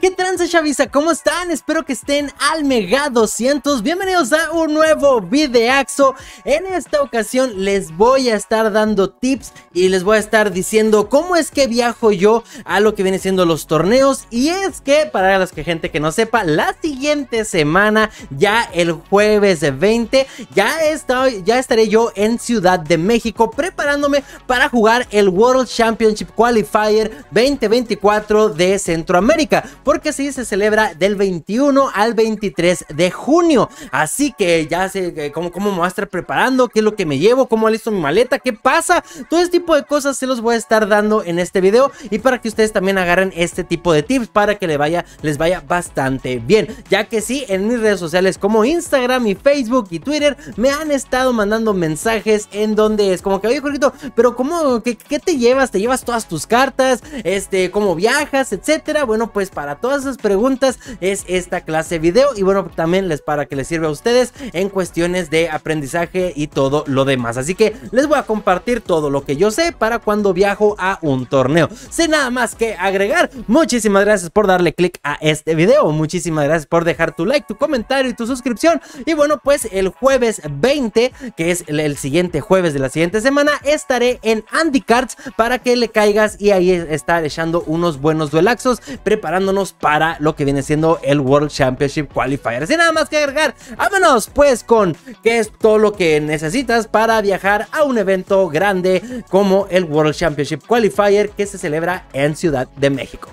¿Qué trance, Chavisa? ¿Cómo están? Espero que estén al Mega 200 Bienvenidos a un nuevo Axo. En esta ocasión les voy a estar dando tips Y les voy a estar diciendo cómo es que viajo yo A lo que viene siendo los torneos Y es que, para las que gente que no sepa La siguiente semana, ya el jueves de 20 ya, ya estaré yo en Ciudad de México Preparándome para jugar el World Championship Qualifier 2024 de Centroamérica porque sí se celebra del 21 al 23 de junio. Así que ya sé eh, cómo, cómo me voy a estar preparando, qué es lo que me llevo, cómo listo mi maleta, qué pasa. Todo este tipo de cosas se los voy a estar dando en este video y para que ustedes también agarren este tipo de tips para que les vaya, les vaya bastante bien. Ya que sí, en mis redes sociales como Instagram y Facebook y Twitter me han estado mandando mensajes en donde es como que, oye Jorgito, pero ¿cómo, qué, te llevas? ¿Te llevas todas tus cartas? Este, ¿Cómo viajas? Etcétera. Bueno, pues para todas esas preguntas es esta clase de video y bueno, también les para que les sirva a ustedes en cuestiones de aprendizaje y todo lo demás. Así que les voy a compartir todo lo que yo sé para cuando viajo a un torneo. Sin nada más que agregar, muchísimas gracias por darle click a este video, muchísimas gracias por dejar tu like, tu comentario y tu suscripción. Y bueno, pues el jueves 20, que es el siguiente jueves de la siguiente semana, estaré en Andy para que le caigas y ahí está echando unos buenos duelaxos, preparándonos para lo que viene siendo el World Championship Qualifier. Sin nada más que agregar, vámonos pues con ¿Qué es todo lo que necesitas para viajar a un evento grande como el World Championship Qualifier que se celebra en Ciudad de México.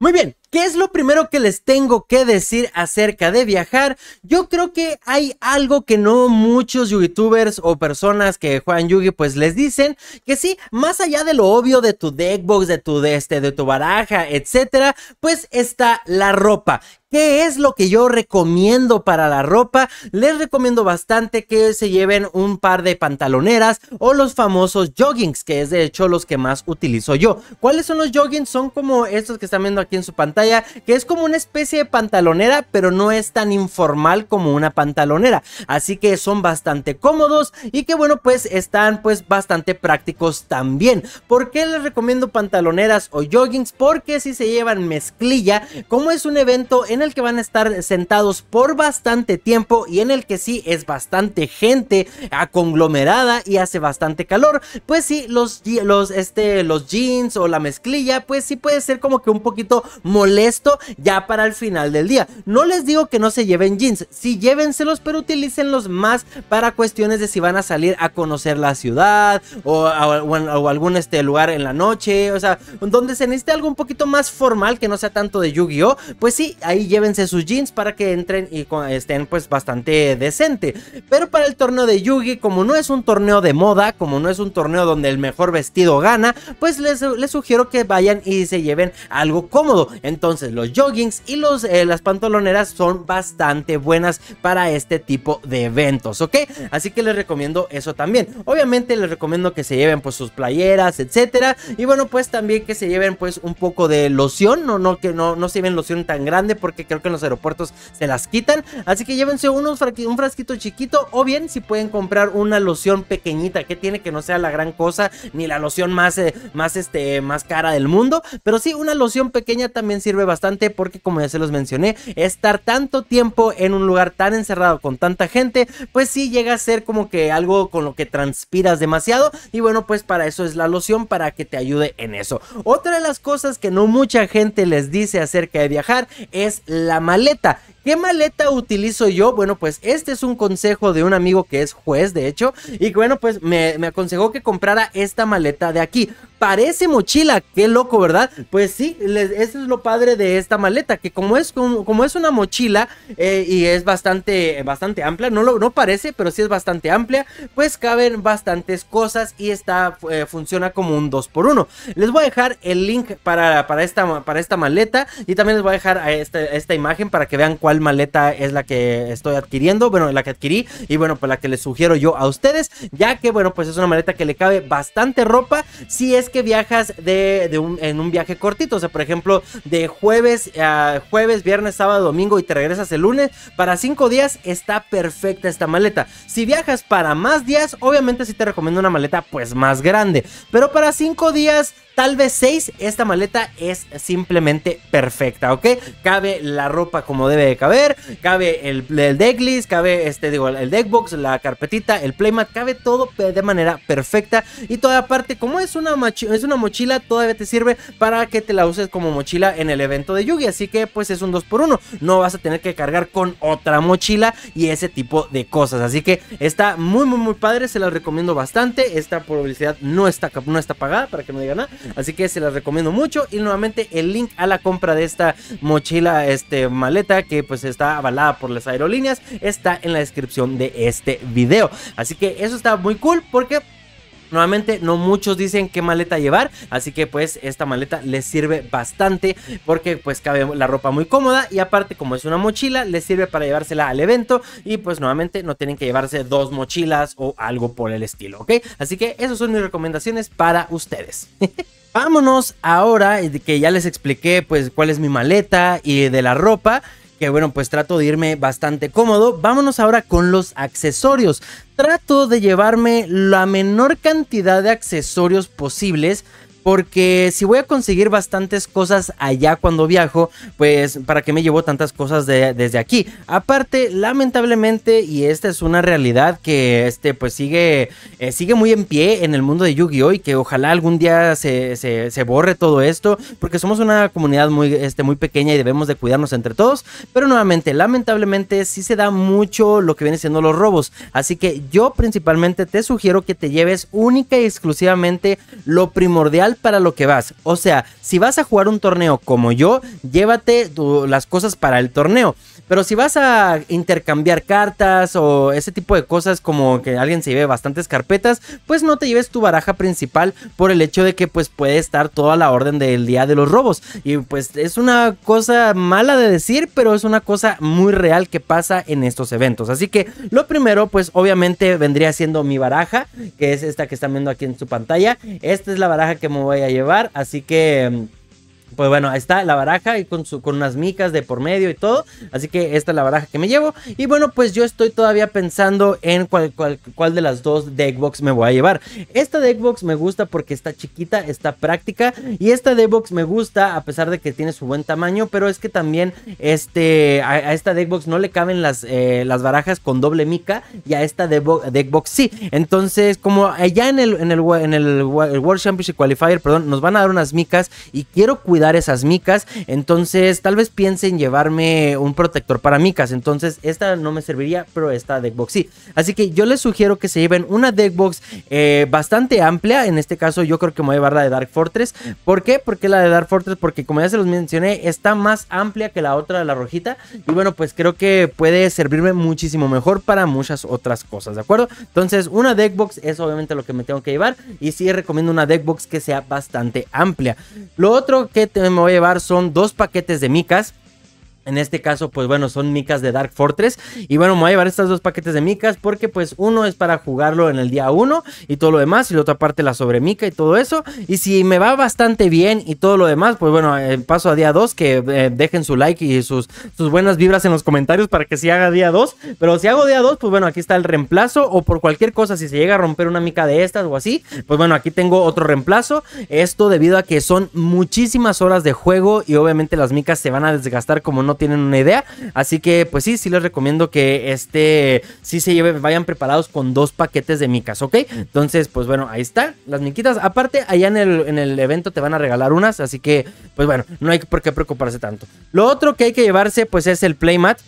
Muy bien, ¿Qué es lo primero que les tengo que decir acerca de viajar? Yo creo que hay algo que no muchos youtubers o personas que juegan Yugi pues les dicen que sí, más allá de lo obvio de tu deckbox, de tu de este, de tu baraja, etcétera, pues está la ropa. ¿Qué es lo que yo recomiendo para la ropa? Les recomiendo bastante que se lleven un par de pantaloneras o los famosos joggings, que es de hecho los que más utilizo yo. ¿Cuáles son los joggings? Son como estos que están viendo aquí en su pantalla, que es como una especie de pantalonera, pero no es tan informal como una pantalonera. Así que son bastante cómodos y que bueno, pues están pues bastante prácticos también. ¿Por qué les recomiendo pantaloneras o joggings? Porque si se llevan mezclilla, como es un evento en el que van a estar sentados por bastante tiempo y en el que sí es bastante gente conglomerada y hace bastante calor, pues sí, los, los, este, los jeans o la mezclilla, pues sí puede ser como que un poquito molesto ya para el final del día. No les digo que no se lleven jeans, sí llévenselos, pero utilícenlos más para cuestiones de si van a salir a conocer la ciudad o, o, algún este, lugar en la noche, o sea, donde se necesite algo un poquito más formal que no sea tanto de Yu-Gi-Oh, pues sí, ahí llévense sus jeans para que entren y estén pues bastante decente. Pero para el torneo de Yugi, como no es un torneo de moda, como no es un torneo donde el mejor vestido gana, pues les, sugiero que vayan y se lleven algo cómodo. Entonces los joggings y los, eh, las pantaloneras son bastante buenas para este tipo de eventos, ¿ok? Así que les recomiendo eso también. Obviamente les recomiendo que se lleven pues sus playeras, etcétera. Y bueno, pues también que se lleven pues un poco de loción, no, no que no, no se lleven loción tan grande porque creo que en los aeropuertos se las quitan. Así que llévense unos un frasquito chiquito o bien si pueden comprar una loción pequeñita que tiene que no sea la gran cosa ni la loción más, eh, más, este, más cara del mundo. Pero sí, una loción pequeña también sirve bastante porque como ya se los mencioné, estar tanto tiempo en un lugar tan encerrado con tanta gente, pues sí llega a ser como que algo con lo que transpiras demasiado. Y bueno, pues para eso es la loción, para que te ayude en eso. Otra de las cosas que no mucha gente les dice acerca de viajar es la maleta. ¿Qué maleta utilizo yo? Bueno, pues este es un consejo de un amigo que es juez, de hecho, y bueno, pues me, me aconsejó que comprara esta maleta de aquí parece mochila, qué loco, ¿verdad? Pues sí, eso es lo padre de esta maleta, que como es, como, es una mochila eh, y es bastante, bastante amplia, no, no parece, pero sí es bastante amplia, pues caben bastantes cosas y está, eh, funciona como un 2x1. Les voy a dejar el link para, esta, para esta maleta y también les voy a dejar esta, esta imagen para que vean cuál maleta es la que estoy adquiriendo, bueno, la que adquirí y bueno, pues la que les sugiero yo a ustedes, ya que bueno, pues es una maleta que le cabe bastante ropa, si es que viajas de, en un viaje cortito, o sea, por ejemplo, de jueves a ah, jueves, viernes, sábado, domingo y te regresas el lunes, para 5 días está perfecta esta maleta. Si viajas para más días, obviamente sí te recomiendo una maleta pues más grande, pero para cinco días, tal vez seis, esta maleta es simplemente perfecta, ¿ok? Cabe la ropa como debe de caber, cabe el, decklist, cabe este, digo, el deckbox, la carpetita, el playmat, cabe todo de manera perfecta y toda parte, como es una es una mochila, todavía te sirve para que te la uses como mochila en el evento de Yugi. Así que pues es un 2x1. No vas a tener que cargar con otra mochila y ese tipo de cosas. Así que está muy, muy, muy padre. Se la recomiendo bastante. Esta publicidad no está, no está pagada para que no digan nada. Así que se las recomiendo mucho. Y nuevamente el link a la compra de esta mochila, este maleta que pues está avalada por las aerolíneas, está en la descripción de este video. Así que eso está muy cool porque Nuevamente, no muchos dicen qué maleta llevar, así que pues esta maleta les sirve bastante porque pues cabe la ropa muy cómoda y aparte como es una mochila, les sirve para llevársela al evento y pues nuevamente no tienen que llevarse dos mochilas o algo por el estilo, ¿ok? Así que esas son mis recomendaciones para ustedes. Vámonos ahora eh, que ya les expliqué pues cuál es mi maleta y de la ropa que bueno, pues trato de irme bastante cómodo. Vámonos ahora con los accesorios. Trato de llevarme la menor cantidad de accesorios posibles porque si voy a conseguir bastantes cosas allá cuando viajo, pues para qué me llevo tantas cosas desde aquí. Aparte, lamentablemente, y esta es una realidad que este, pues sigue, eh, sigue muy en pie en el mundo de Yu-Gi-Oh! y que ojalá algún día se, borre todo esto, porque somos una comunidad muy, este, muy pequeña y debemos de cuidarnos entre todos. Pero nuevamente, lamentablemente, sí se da mucho lo que viene siendo los robos. Así que yo principalmente te sugiero que te lleves única y exclusivamente lo primordial para lo que vas. O sea, si vas a jugar un torneo como yo, llévate las cosas para el torneo. Pero si vas a intercambiar cartas o ese tipo de cosas como que alguien se lleve bastantes carpetas, pues no te lleves tu baraja principal por el hecho de que pues puede estar toda la orden del día de los robos. Y pues es una cosa mala de decir, pero es una cosa muy real que pasa en estos eventos. Así que lo primero pues obviamente vendría siendo mi baraja, que es esta que están viendo aquí en su pantalla. Esta es la baraja que me voy a llevar. Así que mm, pues bueno, ahí está la baraja y con, con unas micas de por medio y todo. Así que esta es la baraja que me llevo. Y bueno, pues yo estoy todavía pensando en cuál, de las dos deckbox me voy a llevar. Esta deckbox me gusta porque está chiquita, está práctica. Y esta deckbox me gusta a pesar de que tiene su buen tamaño. Pero es que también este, a, esta deckbox no le caben las, eh, las barajas con doble mica. Y a esta deckbox sí. Entonces, como allá en el, en el, en el, World Championship Qualifier, perdón, nos van a dar unas micas. Y quiero cuidar dar esas micas. Entonces, tal vez piensen llevarme un protector para micas. Entonces, esta no me serviría, pero esta deckbox sí. Así que yo les sugiero que se lleven una deckbox eh, bastante amplia. En este caso, yo creo que me voy a llevar la de Dark Fortress. ¿Por qué? Porque la de Dark Fortress, porque como ya se los mencioné, está más amplia que la otra la rojita. Y bueno, pues creo que puede servirme muchísimo mejor para muchas otras cosas, ¿de acuerdo? Entonces, una deckbox es obviamente lo que me tengo que llevar. Y sí recomiendo una deckbox que sea bastante amplia. Lo otro que me voy a llevar son dos paquetes de micas en este caso, pues bueno, son micas de Dark Fortress. Y bueno, me voy a llevar estos dos paquetes de micas porque pues uno es para jugarlo en el día 1 y todo lo demás. Y la otra parte la sobre mica y todo eso. Y si me va bastante bien y todo lo demás, pues bueno, eh, paso a día 2. Que eh, dejen su like y sus, sus buenas vibras en los comentarios para que se haga día 2. Pero si hago día 2, pues bueno, aquí está el reemplazo. O por cualquier cosa, si se llega a romper una mica de estas o así, pues bueno, aquí tengo otro reemplazo. Esto debido a que son muchísimas horas de juego y obviamente las micas se van a desgastar como no tienen una idea. Así que, pues sí, sí les recomiendo que este, sí se lleve, vayan preparados con dos paquetes de micas, ¿ok? Entonces, pues bueno, ahí está, las miquitas. Aparte, allá en el, en el evento te van a regalar unas, así que, pues bueno, no hay por qué preocuparse tanto. Lo otro que hay que llevarse, pues es el playmat.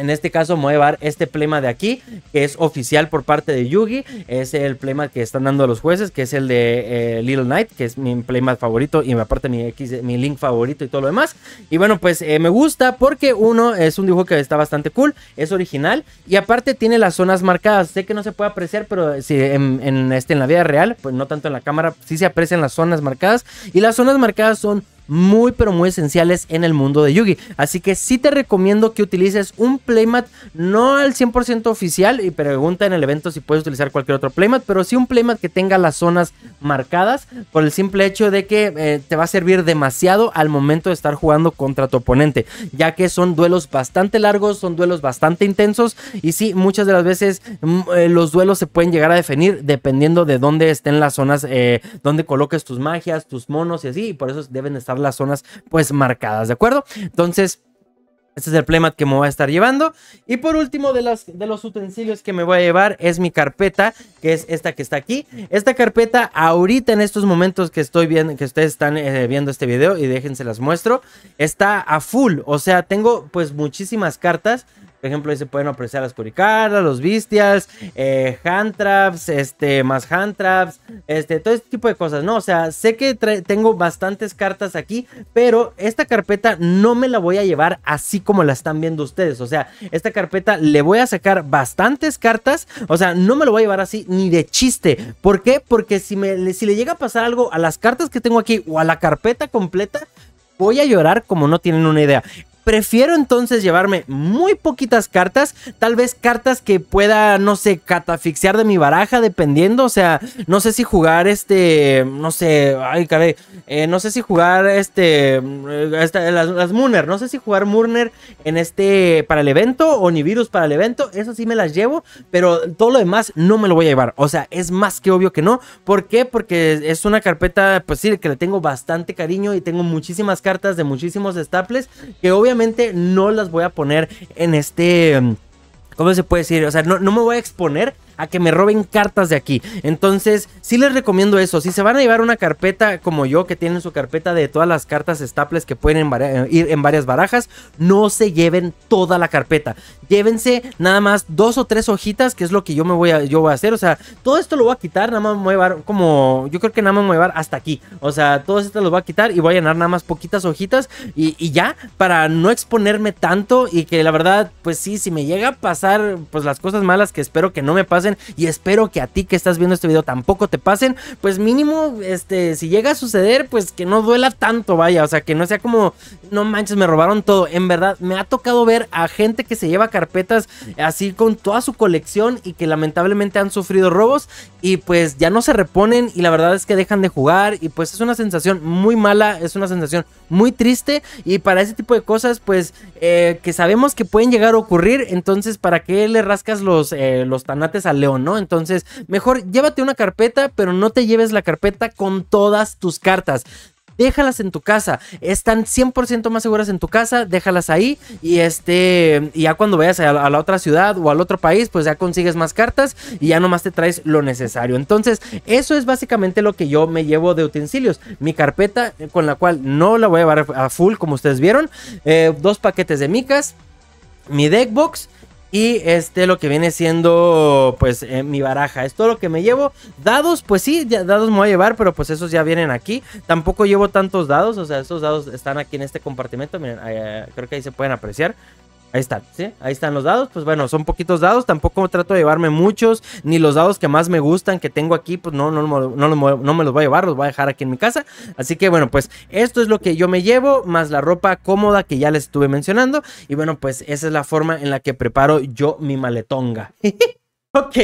En este caso me voy a este plema de aquí, que es oficial por parte de Yugi. Es el plema que están dando a los jueces, que es el de eh, Little Knight, que es mi plema favorito y aparte mi, X, mi link favorito y todo lo demás. Y bueno, pues eh, me gusta porque uno es un dibujo que está bastante cool, es original y aparte tiene las zonas marcadas. Sé que no se puede apreciar, pero eh, si en, este, en la vida real, pues no tanto en la cámara, sí se aprecian las zonas marcadas. Y las zonas marcadas son muy pero muy esenciales en el mundo de Yugi. Así que sí te recomiendo que utilices un playmat no al 100% oficial y pregunta en el evento si puedes utilizar cualquier otro playmat, pero sí un playmat que tenga las zonas marcadas por el simple hecho de que eh, te va a servir demasiado al momento de estar jugando contra tu oponente, ya que son duelos bastante largos, son duelos bastante intensos y sí, muchas de las veces mm, eh, los duelos se pueden llegar a definir dependiendo de dónde estén las zonas, eh, donde coloques tus magias, tus monos y así, y por eso deben estar las zonas pues marcadas, ¿de acuerdo? Entonces... Este es el playmat que me voy a estar llevando. Y por último, de, las, de los utensilios que me voy a llevar es mi carpeta, que es esta que está aquí. Esta carpeta, ahorita en estos momentos que estoy viendo, que ustedes están eh, viendo este video, y déjense las muestro, está a full. O sea, tengo pues muchísimas cartas. Por ejemplo, ahí se pueden apreciar las curicardas, los bestias, eh, hand traps, este, más hand traps, este, todo este tipo de cosas, ¿no? O sea, sé que tengo bastantes cartas aquí, pero esta carpeta no me la voy a llevar así como la están viendo ustedes. O sea, esta carpeta le voy a sacar bastantes cartas, o sea, no me lo voy a llevar así ni de chiste. ¿Por qué? Porque si, me, si le llega a pasar algo a las cartas que tengo aquí o a la carpeta completa, voy a llorar como no tienen una idea. Prefiero entonces llevarme muy poquitas cartas, tal vez cartas que pueda, no sé, catafixiar de mi baraja, dependiendo, o sea, no sé si jugar este, no sé, ay caray, eh, no sé si jugar este, eh, las, las no sé si jugar Murner en este, para el evento o Nivirus para el evento, eso sí me las llevo, pero todo lo demás no me lo voy a llevar, o sea, es más que obvio que no, ¿por qué? Porque es una carpeta, pues sí, que le tengo bastante cariño y tengo muchísimas cartas de muchísimos staples que obviamente Obviamente no las voy a poner en este... Mm, ¿Cómo se puede decir? O sea, no, no me voy a exponer a que me roben cartas de aquí. Entonces, sí les recomiendo eso. Si se van a llevar una carpeta como yo, que tienen su carpeta de todas las cartas estables que pueden eh, ir en varias barajas, no se lleven toda la carpeta. Llévense nada más dos o tres hojitas, que es lo que yo me voy a, yo voy a hacer. O sea, todo esto lo voy a quitar, nada más voy a llevar como, yo creo que nada más voy a llevar hasta aquí. O sea, todo esto lo voy a quitar y voy a llenar nada más poquitas hojitas y, y ya, para no exponerme tanto y que la verdad, pues sí, si me llega a pasar, pues las cosas malas que espero que no me pasen, y espero que a ti que estás viendo este video tampoco te pasen, pues mínimo, este, si llega a suceder, pues que no duela tanto, vaya, o sea, que no sea como, no manches, me robaron todo, en verdad, me ha tocado ver a gente que se lleva carpetas así con toda su colección y que lamentablemente han sufrido robos y pues ya no se reponen y la verdad es que dejan de jugar y pues es una sensación muy mala, es una sensación muy triste y para ese tipo de cosas pues eh, que sabemos que pueden llegar a ocurrir, entonces para qué le rascas los, eh, los tanates al León, ¿no? Entonces, mejor llévate una carpeta, pero no te lleves la carpeta con todas tus cartas déjalas en tu casa. Están 100% más seguras en tu casa, déjalas ahí y este ya cuando vayas a, la otra ciudad o al otro país, pues ya consigues más cartas y ya nomás te traes lo necesario. Entonces, eso es básicamente lo que yo me llevo de utensilios. Mi carpeta eh, con la cual no la voy a llevar a full como ustedes vieron, eh, dos paquetes de micas, mi deck box. Y este lo que viene siendo pues eh, mi baraja. Es todo lo que me llevo. Dados, pues sí, ya, dados me voy a llevar, pero pues esos ya vienen aquí. Tampoco llevo tantos dados, o sea, esos dados están aquí en este compartimento. Miren, eh, creo que ahí se pueden apreciar. Ahí están, ¿sí? Ahí están los dados. Pues bueno, son poquitos dados. Tampoco trato de llevarme muchos. Ni los dados que más me gustan que tengo aquí, pues no, no, me los voy a llevar. Los voy a dejar aquí en mi casa. Así que bueno, pues esto es lo que yo me llevo. Más la ropa cómoda que ya les estuve mencionando. Y bueno, pues esa es la forma en la que preparo yo mi maletonga. ok.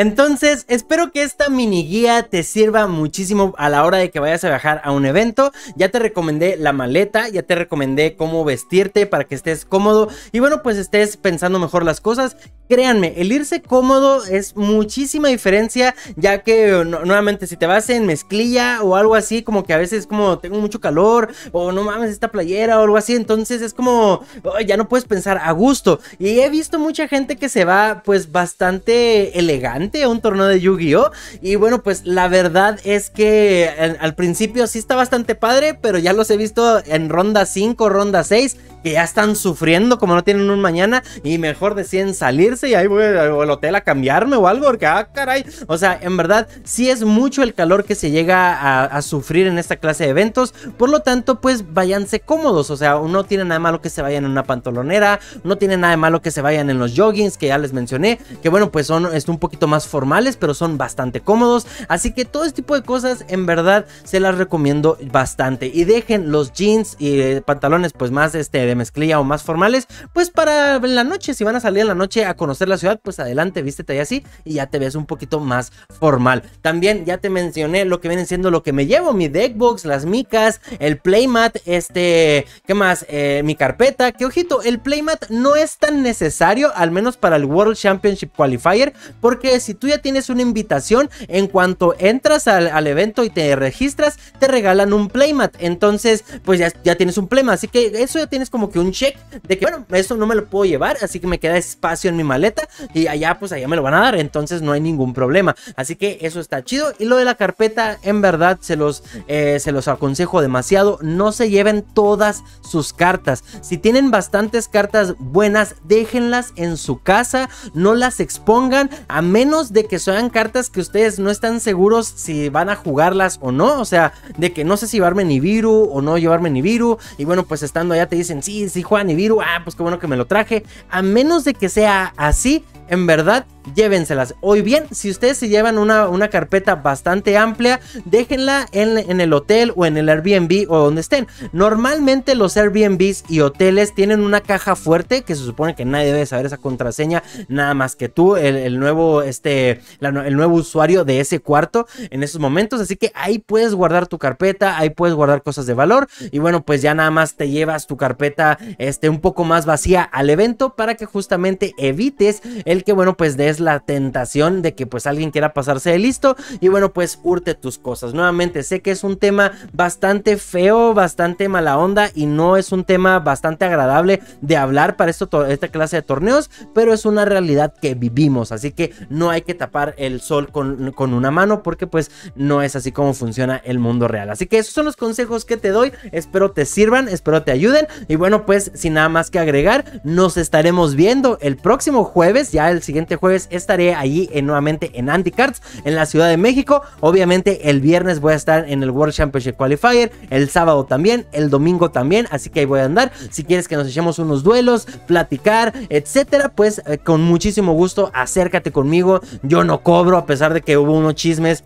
Entonces, espero que esta mini guía te sirva muchísimo a la hora de que vayas a viajar a un evento. Ya te recomendé la maleta, ya te recomendé cómo vestirte para que estés cómodo y bueno, pues estés pensando mejor las cosas. Créanme, el irse cómodo es muchísima diferencia, ya que nuevamente si te vas en mezclilla o algo así, como que a veces como tengo mucho calor o no mames esta playera o algo así, entonces es como ya no puedes pensar a gusto. Y he visto mucha gente que se va pues bastante elegante a un torneo de Yu-Gi-Oh! Y bueno, pues la verdad es que al principio sí está bastante padre, pero ya los he visto en ronda 5, ronda 6, que ya están sufriendo como no tienen un mañana y mejor deciden salirse y ahí voy al eh, hotel a cambiarme o algo, porque ah, caray. O sea, en verdad sí es mucho el calor que se llega a, sufrir en esta clase de eventos, por lo tanto, pues váyanse cómodos, o sea, no tiene nada malo que se vayan en una pantolonera, no tiene nada malo que se vayan en los joggings que ya les mencioné, que bueno, pues son es un poquito más formales, pero son bastante cómodos. Así que todo este tipo de cosas en verdad se las recomiendo bastante. Y dejen los jeans y eh, pantalones pues más este, de mezclilla o más formales, pues para la noche, si van a salir en la noche a conocer la ciudad, pues adelante, vístete ahí así y ya te ves un poquito más formal. También ya te mencioné lo que viene siendo lo que me llevo, mi deckbox, las micas, el playmat, este, ¿qué más? Eh, mi carpeta, que ojito, el playmat no es tan necesario, al menos para el World Championship Qualifier, porque si tú ya tienes una invitación, en cuanto entras al, evento y te registras, te regalan un playmat. Entonces, pues ya, ya tienes un playmat. Así que eso ya tienes como que un check de que, bueno, eso no me lo puedo llevar, así que me queda espacio en mi maleta y allá, pues allá me lo van a dar. Entonces no hay ningún problema. Así que eso está chido. Y lo de la carpeta, en verdad, se los, eh, se los aconsejo demasiado. No se lleven todas sus cartas. Si tienen bastantes cartas buenas, déjenlas en su casa, no las expongan a menos de que sean cartas que ustedes no están seguros si van a jugarlas o no. O sea, de que no sé si llevarme Nibiru o no llevarme Nibiru. Y bueno, pues estando allá te dicen, sí, sí juega Nibiru. Ah, pues qué bueno que me lo traje. A menos de que sea así, en verdad llévenselas. Hoy bien, si ustedes se llevan una, carpeta bastante amplia, déjenla en, el hotel o en el Airbnb o donde estén. Normalmente los Airbnbs y hoteles tienen una caja fuerte que se supone que nadie debe saber esa contraseña, nada más que tú, el, nuevo, este, el nuevo usuario de ese cuarto en esos momentos. Así que ahí puedes guardar tu carpeta, ahí puedes guardar cosas de valor y bueno, pues ya nada más te llevas tu carpeta, este, un poco más vacía al evento para que justamente evites el que, bueno, pues des la tentación de que pues alguien quiera pasarse de listo y bueno, pues urte tus cosas. Nuevamente, sé que es un tema bastante feo, bastante mala onda y no es un tema bastante agradable de hablar para esto, esta clase de torneos, pero es una realidad que vivimos, así que no hay que tapar el sol con, con una mano porque pues no es así como funciona el mundo real. Así que esos son los consejos que te doy, espero te sirvan, espero te ayuden y bueno, pues sin nada más que agregar, nos estaremos viendo el próximo jueves, ya el siguiente jueves estaré allí eh, nuevamente en Anticards, en la Ciudad de México. Obviamente el viernes voy a estar en el World Championship Qualifier, el sábado también, el domingo también, así que ahí voy a andar. Si quieres que nos echemos unos duelos, platicar, etcétera, pues eh, con muchísimo gusto acércate conmigo. Yo no cobro, a pesar de que hubo unos chismes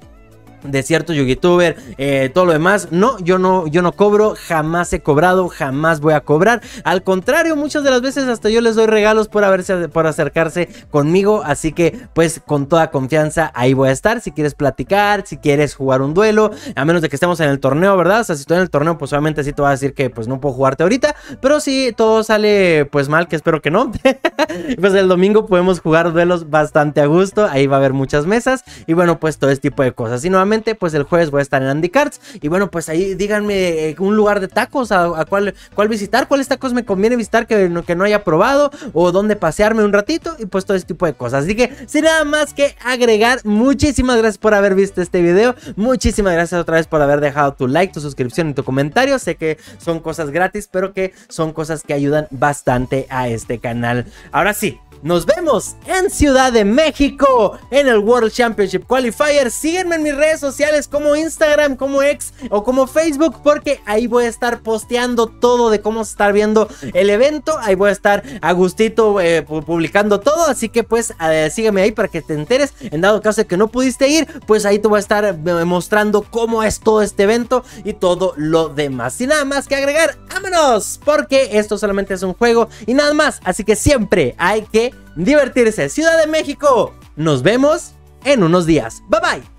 de cierto youtuber, eh, todo lo demás. No, yo no, yo no cobro, jamás he cobrado, jamás voy a cobrar. Al contrario, muchas de las veces hasta yo les doy regalos por haberse, por acercarse conmigo. Así que, pues, con toda confianza ahí voy a estar. Si quieres platicar, si quieres jugar un duelo, a menos de que estemos en el torneo, ¿verdad? O sea, si estoy en el torneo, pues obviamente así te voy a decir que pues no puedo jugarte ahorita. Pero si todo sale pues mal, que espero que no. pues el domingo podemos jugar duelos bastante a gusto. Ahí va a haber muchas mesas. Y bueno, pues todo este tipo de cosas. Y nuevamente pues el jueves voy a estar en Andy Cards. Y bueno, pues ahí díganme eh, un lugar de tacos, a, cuál, cuál, visitar, cuáles tacos me conviene visitar que que no haya probado, o dónde pasearme un ratito, y pues todo ese tipo de cosas. Así que, sin nada más que agregar, muchísimas gracias por haber visto este video. Muchísimas gracias otra vez por haber dejado tu like, tu suscripción y tu comentario. Sé que son cosas gratis, pero que son cosas que ayudan bastante a este canal. Ahora sí, nos vemos en Ciudad de México en el World Championship Qualifier. Sígueme en mis redes sociales como Instagram, como X o como Facebook porque ahí voy a estar posteando todo de cómo estar viendo el evento. Ahí voy a estar a gustito eh, publicando todo. Así que pues sígueme ahí para que te enteres. En dado caso de que no pudiste ir, pues ahí te voy a estar eh, mostrando cómo es todo este evento y todo lo demás. Y nada más que agregar, vámonos porque esto solamente es un juego y nada más. Así que siempre hay que divertirse. Ciudad de México, nos vemos en unos días. Bye bye.